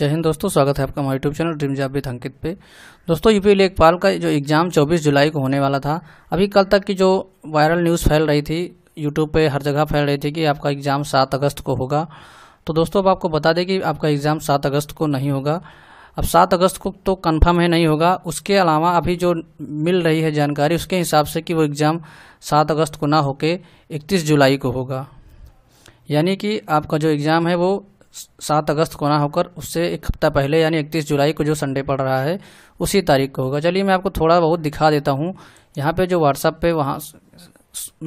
जय हिंद दोस्तों स्वागत है आपका हमारे YouTube channel dream job with Ankit पे दोस्तों यूपी लेखपाल का जो एग्ज़ाम 24 जुलाई को होने वाला था अभी कल तक की जो वायरल न्यूज़ फैल रही थी यूट्यूब पे हर जगह फैल रही थी कि आपका एग्ज़ाम सात अगस्त को होगा तो दोस्तों अब आपको बता दें कि आपका एग्ज़ाम सात अगस्त को नहीं होगा अब सात अगस्त को तो कन्फर्म है नहीं होगा उसके अलावा अभी जो मिल रही है जानकारी उसके हिसाब से कि वो एग्ज़ाम सात अगस्त को ना होके इकतीस जुलाई को होगा यानी कि आपका जो एग्ज़ाम है वो सात अगस्त को ना होकर उससे एक हफ्ता पहले यानी इकतीस जुलाई को जो संडे पड़ रहा है उसी तारीख को होगा चलिए मैं आपको थोड़ा बहुत दिखा देता हूँ यहाँ पे जो व्हाट्सअप पे वहाँ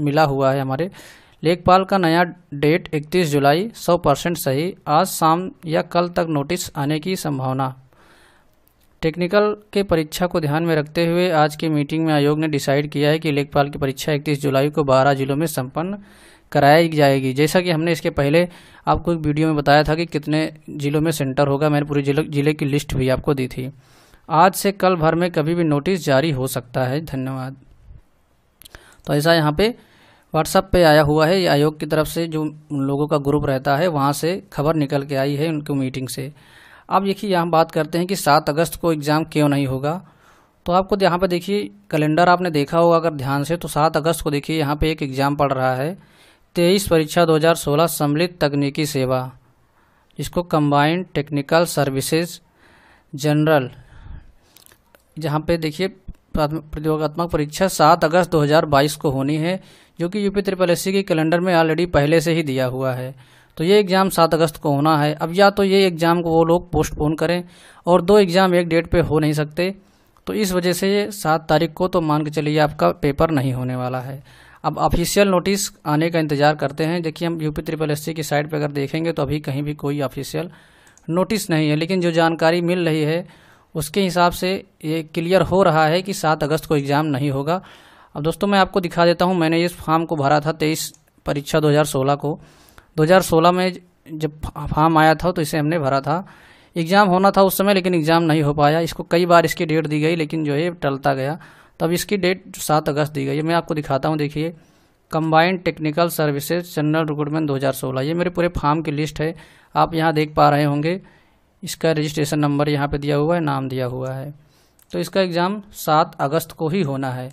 मिला हुआ है हमारे लेखपाल का नया डेट 31 जुलाई 100 परसेंट सही आज शाम या कल तक नोटिस आने की संभावना टेक्निकल के परीक्षा को ध्यान में रखते हुए आज की मीटिंग में आयोग ने डिसाइड किया है कि लेखपाल की परीक्षा 31 जुलाई को 12 जिलों में संपन्न कराई जाएगी जैसा कि हमने इसके पहले आपको एक वीडियो में बताया था कि कितने ज़िलों में सेंटर होगा मैंने पूरे जिले ज़िले की लिस्ट भी आपको दी थी आज से कल भर में कभी भी नोटिस जारी हो सकता है धन्यवाद तो ऐसा यहाँ पे व्हाट्सएप पे आया हुआ है आयोग की तरफ से जो उन लोगों का ग्रुप रहता है वहाँ से खबर निकल के आई है उनकी मीटिंग से अब देखिए यहाँ बात करते हैं कि सात अगस्त को एग्ज़ाम क्यों नहीं होगा तो आपको यहाँ पर देखिए कैलेंडर आपने देखा होगा अगर ध्यान से तो सात अगस्त को देखिए यहाँ पर एक एग्ज़ाम पड़ रहा है तेईस परीक्षा 2016 सम्मिलित तकनीकी सेवा इसको कंबाइंड टेक्निकल सर्विसेज जनरल जहाँ पे देखिए प्रतियोगात्मक परीक्षा 7 अगस्त 2022 को होनी है जो कि यूपी ट्रिपल एस के कैलेंडर में ऑलरेडी पहले से ही दिया हुआ है तो ये एग्ज़ाम सात अगस्त को होना है अब या तो ये एग्ज़ाम को वो लोग पोस्टपोन करें और दो एग्ज़ाम एक डेट पे हो नहीं सकते तो इस वजह से ये सात तारीख को तो मान के चलिए आपका पेपर नहीं होने वाला है अब ऑफिशियल नोटिस आने का इंतज़ार करते हैं देखिए हम यूपी ट्रिपल एस की साइट पर अगर देखेंगे तो अभी कहीं भी कोई ऑफिशियल नोटिस नहीं है लेकिन जो जानकारी मिल रही है उसके हिसाब से ये क्लियर हो रहा है कि सात अगस्त को एग्ज़ाम नहीं होगा अब दोस्तों मैं आपको दिखा देता हूँ मैंने इस फार्म को भरा था तेईस परीक्षा दो को दो में जब फार्म आया था तो इसे हमने भरा था एग्ज़ाम होना था उस समय लेकिन एग्ज़ाम नहीं हो पाया इसको कई बार इसकी डेट दी गई लेकिन जो है टलता गया अब इसकी डेट सात अगस्त दी गई है मैं आपको दिखाता हूँ देखिए combined technical services general recruitment 2016 ये मेरे पूरे फार्म की लिस्ट है आप यहाँ देख पा रहे होंगे इसका रजिस्ट्रेशन नंबर यहाँ पे दिया हुआ है नाम दिया हुआ है तो इसका एग्ज़ाम सात अगस्त को ही होना है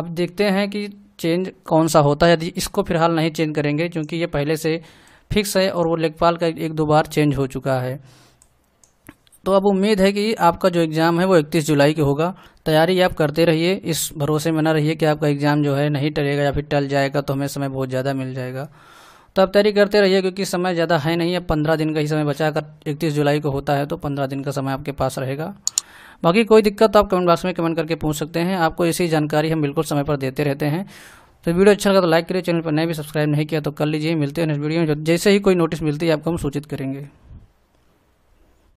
अब देखते हैं कि चेंज कौन सा होता है यदि इसको फिलहाल नहीं चेंज करेंगे क्योंकि ये पहले से फिक्स है और वो लेखपाल का एक दो बार चेंज हो चुका है तो अब उम्मीद है कि आपका जो एग्ज़ाम है वो इकतीस जुलाई को होगा तैयारी आप करते रहिए इस भरोसे में ना रहिए कि आपका एग्ज़ाम जो है नहीं टलेगा या फिर टल जाएगा तो हमें समय बहुत ज़्यादा मिल जाएगा तो आप तैयारी करते रहिए क्योंकि समय ज़्यादा है नहीं है पंद्रह दिन का ही समय बचा कर इकतीस जुलाई को होता है तो पंद्रह दिन का समय आपके पास रहेगा बाकी कोई दिक्कत तो आप कमेंट बॉक्स में कमेंट करके पूछ सकते हैं आपको ऐसी जानकारी हम बिल्कुल समय पर देते रहते हैं तो वीडियो अच्छा लगा तो लाइक करिए चैनल पर नए भी सब्सक्राइब नहीं किया तो कर लीजिए मिलते हैं नेक्स्ट वीडियो में जैसे ही कोई नोटिस मिलती है आपको हम सूचित करेंगे